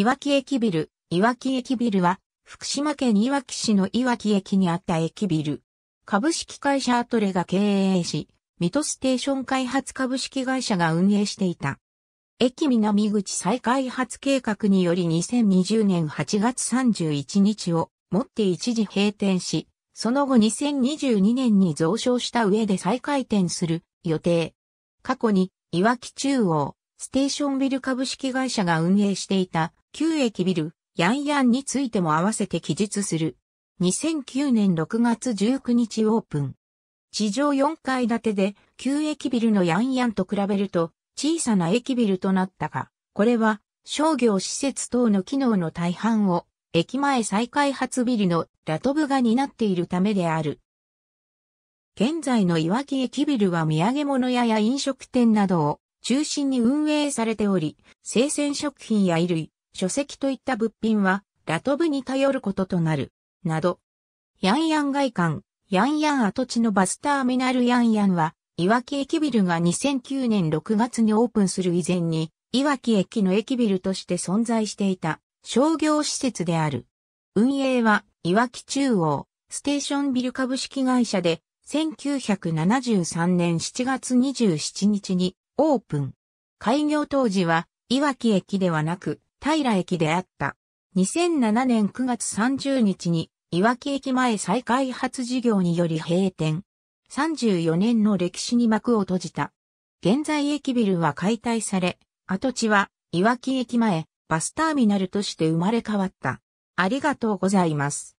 いわき駅ビル、いわき駅ビルは、福島県いわき市のいわき駅にあった駅ビル。株式会社アトレが経営し、水戸ステーション開発株式会社が運営していた。駅南口再開発計画により2020年8月31日をもって一時閉店し、その後2022年に増床した上で再開店する予定。過去に、いわき中央、ステーションビル株式会社が運営していた旧駅ビル、ヤンヤンについても合わせて記述する。2009年6月19日オープン。地上4階建てで、旧駅ビルのヤンヤンと比べると、小さな駅ビルとなったが、これは、商業施設等の機能の大半を、駅前再開発ビルのラトブが担っているためである。現在のいわき駅ビルは土産物屋や飲食店などを中心に運営されており、生鮮食品や衣類、書籍といった物品は、ラトブに頼ることとなる、など。ヤンヤン外観、ヤンヤン跡地のバスターミナルヤンヤンは、いわき駅ビルが2009年6月にオープンする以前に、いわき駅の駅ビルとして存在していた商業施設である。運営は、いわき中央ステーションビル株式会社で、1973年7月27日にオープン。開業当時は、いわき駅ではなく、平駅であった。2007年9月30日に、いわき駅前再開発事業により閉店。34年の歴史に幕を閉じた。現在駅ビルは解体され、跡地は、いわき駅前、バスターミナルとして生まれ変わった。ありがとうございます。